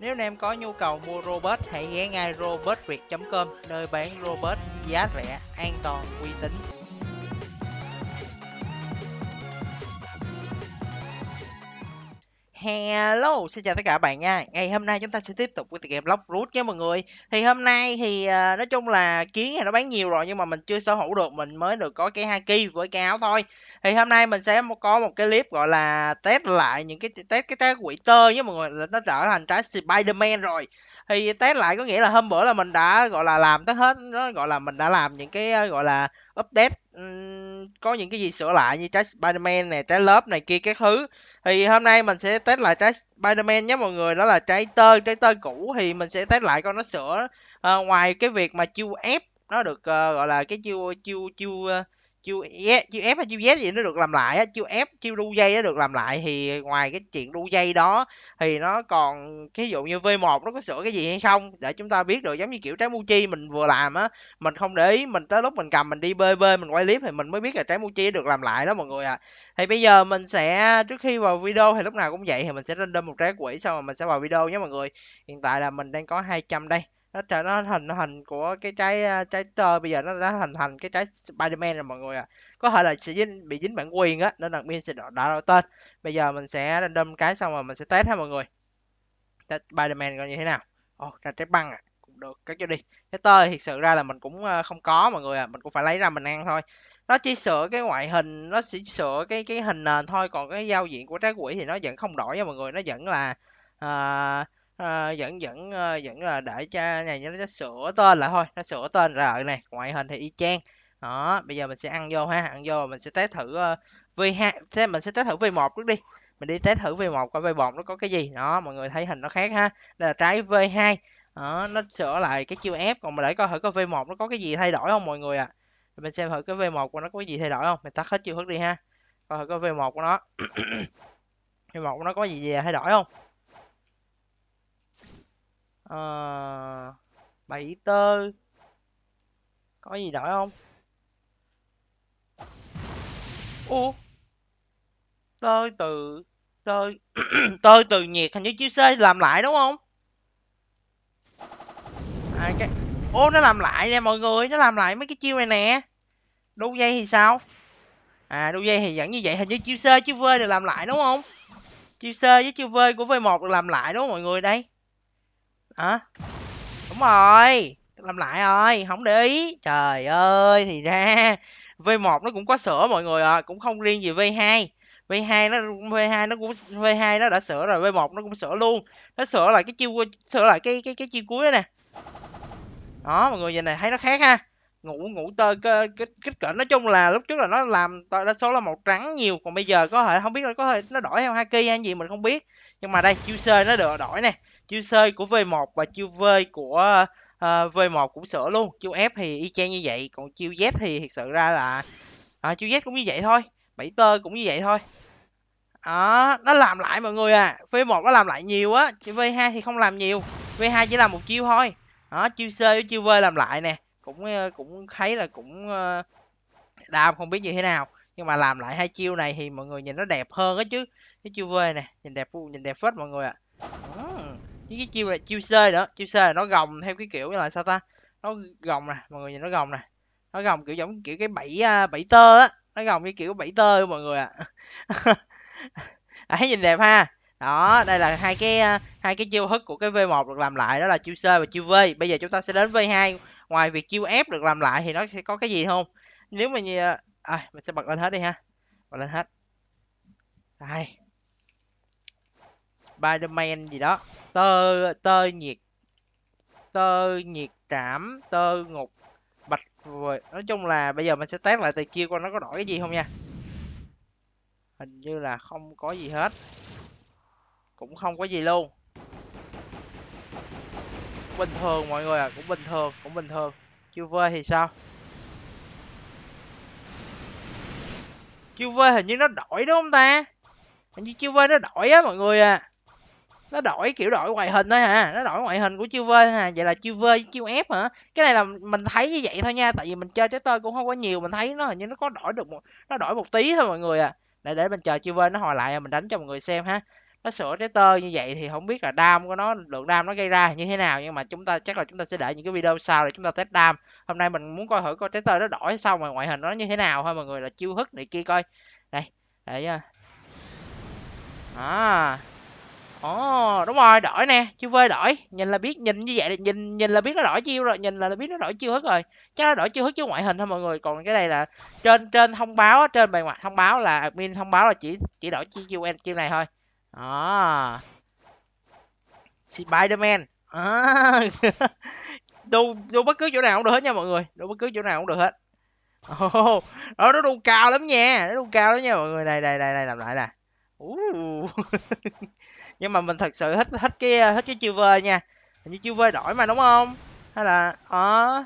Nếu anh em có nhu cầu mua robot, hãy ghé ngay robotviet.com nơi bán robot giá rẻ, an toàn, uy tín. Hello, xin chào tất cả bạn nha. Ngày hôm nay chúng ta sẽ tiếp tục với game Lock Root nha mọi người. Thì hôm nay thì à, nói chung là kiến này nó bán nhiều rồi nhưng mà mình chưa sở hữu được, mình mới được có cái haki với cái áo thôi. Thì hôm nay mình sẽ có một cái clip gọi là test lại những cái test cái trái quỷ tơ nha mọi người, nó trở thành trái Spiderman rồi. Thì test lại có nghĩa là hôm bữa là mình đã gọi là làm tất hết, nó gọi là mình đã làm những cái à, gọi là update um, có những cái gì sửa lại như trái Spiderman này, trái lớp này kia các thứ thì hôm nay mình sẽ test lại trái Spiderman nhé mọi người đó là trái tơ trái tơ cũ thì mình sẽ test lại con nó sửa à, ngoài cái việc mà chiêu ép nó được uh, gọi là cái chiêu chiêu chiêu uh, chiêu yeah, chiêu ép hay chiêu z gì nó được làm lại á chiêu ép chiêu đu dây nó được làm lại thì ngoài cái chuyện đu dây đó thì nó còn ví dụ như v 1 nó có sửa cái gì hay không để chúng ta biết được giống như kiểu trái muchi mình vừa làm á mình không để ý mình tới lúc mình cầm mình đi bê bê mình quay clip thì mình mới biết là trái muchi được làm lại đó mọi người ạ à. thì bây giờ mình sẽ trước khi vào video thì lúc nào cũng vậy thì mình sẽ random một trái quỷ xong rồi mình sẽ vào video nhé mọi người hiện tại là mình đang có 200 đây nó trở nó thành hình của cái trái trái tơ bây giờ nó đã thành thành cái trái Spiderman rồi mọi người ạ à. có thể là sẽ dính, bị dính bản quyền á nên là mình sẽ đã đổi tên bây giờ mình sẽ đâm cái xong rồi mình sẽ test ha mọi người trái Spiderman coi như thế nào ồ oh, ra trái băng à cũng được cắt cho đi trái tơ thì sự ra là mình cũng không có mọi người ạ à. mình cũng phải lấy ra mình ăn thôi nó chỉ sửa cái ngoại hình nó chỉ sửa cái cái hình nền thôi còn cái giao diện của trái quỷ thì nó vẫn không đổi nha mọi người nó vẫn là uh, à, vẫn vẫn ờ, vẫn là để cho này nó sẽ sửa tên lại thôi nó sửa tên ra này ngoại hình thì y chang đó bây giờ mình sẽ ăn vô ha ăn vô mình sẽ test thử uh, v hai mình sẽ test thử v một trước đi mình đi test thử v một coi v một nó có cái gì đó mọi người thấy hình nó khác ha đây là trái v hai đó, nó sửa lại cái chiêu ép còn mình để coi thử cái v một nó có cái gì thay đổi không mọi người ạ à. mình xem thử cái v một của nó có cái gì thay đổi không mình tắt hết chiêu thức đi ha coi thử cái v một của nó v một của nó có gì, gì thay đổi không Ờ, à, bảy tơ có gì đổi không ô tôi từ tôi tôi từ nhiệt hình như chiếu c làm lại đúng không à, cái ô nó làm lại nè mọi người nó làm lại mấy cái chiêu này nè đu dây thì sao à đu dây thì vẫn như vậy hình như chiêu c chiêu vơi được làm lại đúng không chiêu c với chiêu vơi của v 1 được làm lại đúng không mọi người đây hả đúng rồi làm lại rồi không để ý trời ơi thì ra v 1 nó cũng có sửa mọi người ạ à. cũng không riêng gì v 2 v 2 nó v 2 nó cũng v 2 nó đã sửa rồi v 1 nó cũng sửa luôn nó sửa lại cái chiêu sửa lại cái cái cái chiêu cuối nè đó mọi người nhìn này thấy nó khác ha ngủ ngủ tơ kích kích cỡ nói chung là lúc trước là nó làm đa số là màu trắng nhiều còn bây giờ có thể không biết là có thể nó đổi theo haki hay gì mình không biết nhưng mà đây chiêu QC nó được đổi nè chiêu C của V1 và chiêu V của uh, ờ, V1 cũng sửa luôn chiêu F thì y chang như vậy còn chiêu Z thì thật sự ra là à, chiêu Z cũng như vậy thôi bảy tơ cũng như vậy thôi đó nó làm lại mọi người à V1 nó làm lại nhiều á chiêu V2 thì không làm nhiều V2 chỉ làm một chiêu thôi đó chiêu C với chiêu V làm lại nè cũng ờ, cũng thấy là cũng ờ, đam không biết như thế nào nhưng mà làm lại hai chiêu này thì mọi người nhìn nó đẹp hơn á chứ cái chiêu V này nhìn đẹp nhìn đẹp phết mọi người ạ à với cái chiêu là chiêu C nữa chiêu C là nó gồng theo cái kiểu như là sao ta nó gồng nè mọi người nhìn nó gồng nè nó gồng kiểu giống kiểu cái bẫy à, bẫy tơ á nó gồng cái kiểu bẫy tơ mọi người ạ à. đấy nhìn đẹp ha đó đây là hai cái à, hai cái chiêu hức của cái v 1 được làm lại đó là chiêu C và chiêu V bây giờ chúng ta sẽ đến V 2 ngoài việc chiêu F được làm lại thì nó sẽ có cái gì không nếu mà như à, à mình sẽ bật lên hết đi ha bật lên hết đây Spiderman gì đó tơ tơ nhiệt tơ nhiệt trảm tơ ngục bạch rồi nói chung là bây giờ mình sẽ test lại từ kia coi nó có đổi cái gì không nha hình như là không có gì hết cũng không có gì luôn bình thường mọi người à cũng bình thường cũng bình thường chưa vơi thì sao chưa vơi hình như nó đổi đúng không ta hình như chưa vơi nó đổi á mọi người à nó đổi kiểu đổi ngoại hình thôi hả à. nó đổi ngoại hình của chiêu vơi hả à. vậy là chiêu vơi chiêu ép hả cái này là mình thấy như vậy thôi nha tại vì mình chơi trái tơi cũng không có nhiều mình thấy nó hình như nó có đổi được một nó đổi một tí thôi mọi người à để để mình chờ chiêu vơi nó hồi lại mình đánh cho mọi người xem ha nó sửa trái tơ như vậy thì không biết là đam của nó lượng đam nó gây ra như thế nào nhưng mà chúng ta chắc là chúng ta sẽ để những cái video sau để chúng ta test đam hôm nay mình muốn coi thử coi trái tơ nó đổi xong mà ngoại hình nó như thế nào thôi mọi người là chiêu hức này kia coi đây để nha à Ồ, đúng rồi, đổi nè, chưa vơi đổi, nhìn là biết, nhìn như vậy nhìn nhìn là biết nó đổi chiêu rồi, nhìn là, biết nó đổi chiêu hết rồi. Chắc nó đổi chiêu hết chứ ngoại hình thôi mọi người, còn cái này là trên trên thông báo trên bề ngoài thông báo là admin thông báo là chỉ chỉ đổi chiêu chiêu em chiêu này thôi. Đó. Spider-Man. À. đu đu bất cứ chỗ nào cũng được hết nha mọi người, đu bất cứ chỗ nào cũng được hết. Ồ, oh, nó đu cao lắm nha, nó đu cao lắm nha mọi người. này này này đây làm lại nè. Uh. nhưng mà mình thật sự hết hết cái ờ, hết cái chiêu vơi nha hình như chiêu vơi đổi mà đúng không hay là ờ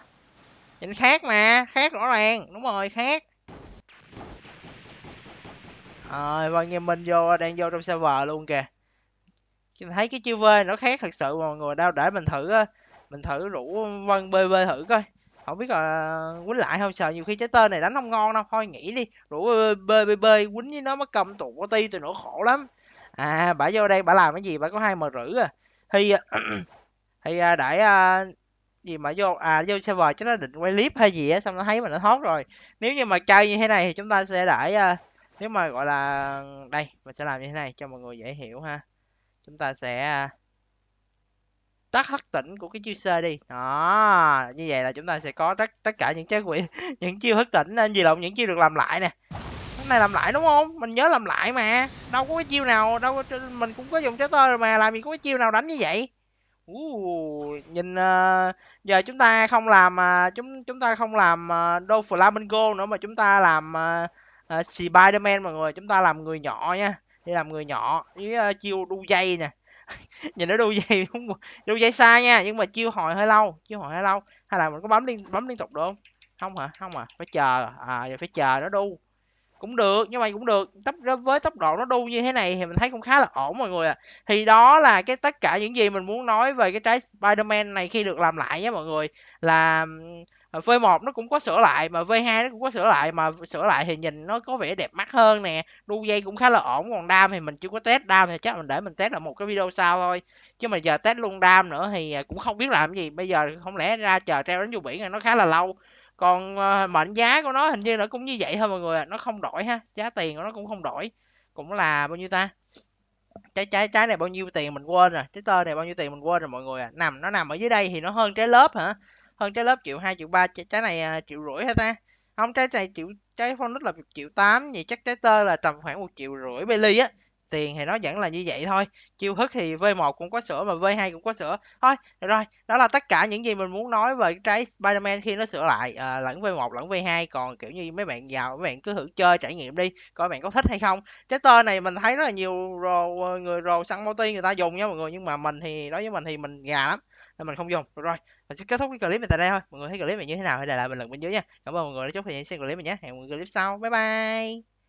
nhìn khác mà khác rõ ràng đúng rồi khác rồi à, vâng anh mình vô đang vô trong server luôn kìa mình thấy cái chiêu vơi nó khác thật sự mọi người đâu để mình thử ờ, mình thử rủ vân bê bê thử coi không biết là quấn lại không sợ nhiều khi trái tên này đánh không ngon đâu thôi nghỉ đi rủ bê bê bê quýnh với nó mất cầm tụ ti tụi nó khổ lắm à bả vô đây bả làm cái gì bả có hai mờ rử à, à thì thì à, để uh, gì mà vô à vô server chứ nó định quay clip hay gì á xong nó thấy mình nó thoát rồi nếu như mà chơi như thế này thì chúng ta sẽ để uh, nếu mà gọi là đây mình sẽ làm như thế này cho mọi người dễ hiểu ha chúng ta sẽ tắt hắc tỉnh của cái chiêu sơ đi đó như vậy là chúng ta sẽ có tất tất cả những trái quỷ những chiêu hất tỉnh nên gì động những chiêu được làm lại nè này làm lại đúng không mình nhớ làm lại mà đâu có cái chiêu nào đâu có mình cũng có dùng trái tơ rồi mà làm gì có cái chiêu nào đánh như vậy uh, nhìn uh, giờ chúng ta không làm uh, chúng chúng ta không làm uh, đô flamingo nữa mà chúng ta làm uh, uh, spiderman mọi người chúng ta làm người nhỏ nha đi làm người nhỏ với uh, chiêu đu dây nè nhìn nó đu dây đúng đu dây xa nha nhưng mà chiêu hồi hơi lâu chiêu hồi hơi lâu hay là mình có bấm liên bấm liên tục được không không hả không à phải chờ à giờ phải chờ nó đu cũng được nhưng mà cũng được tốc với tốc độ nó đu như thế này thì mình thấy cũng khá là ổn mọi người ạ à. thì đó là cái tất cả những gì mình muốn nói về cái trái Spider-Man này khi được làm lại nhé mọi người là ờ, V1 nó cũng có sửa lại mà V2 nó cũng có sửa lại mà sửa lại thì nhìn nó có vẻ đẹp mắt hơn nè đu dây cũng khá là ổn còn đam thì mình chưa có test đam thì chắc mình để mình test ở một cái video sau thôi chứ mà giờ test luôn đam nữa thì ờ, cũng không biết làm gì bây giờ không lẽ ra chờ treo đến du biển này nó khá là lâu còn ờ, mệnh giá của nó hình như nó cũng như vậy thôi mọi người à. nó không đổi ha giá tiền của nó cũng không đổi cũng là bao nhiêu ta trái trái trái này bao nhiêu tiền mình quên rồi trái tơ này bao nhiêu tiền mình quên rồi mọi người à. nằm nó nằm ở dưới đây thì nó hơn trái lớp hả hơn trái lớp triệu hai triệu ba trái này à, triệu rưỡi hả ta không trái này triệu trái phong nít là triệu tám vậy chắc trái tơ là tầm khoảng một triệu rưỡi Bailey á tiền thì nó vẫn là như vậy thôi chiêu thức thì v 1 cũng có sửa mà v 2 cũng có sửa thôi rồi đó là tất cả những gì mình muốn nói về cái spiderman khi nó sửa lại à, lẫn v 1 lẫn v 2 còn kiểu như mấy bạn vào, mấy bạn cứ thử chơi trải nghiệm đi coi bạn có thích hay không cái tên này mình thấy rất là nhiều rồ, người rồ săn multi người ta dùng nha mọi người nhưng mà mình thì đối với mình thì mình gà lắm nên mình không dùng được rồi mình sẽ kết thúc cái clip này tại đây thôi mọi người thấy clip này như thế nào hãy để lại bình luận bên dưới nha cảm ơn mọi người đã chốt thời gian xem clip mình nhé hẹn mọi người clip sau bye bye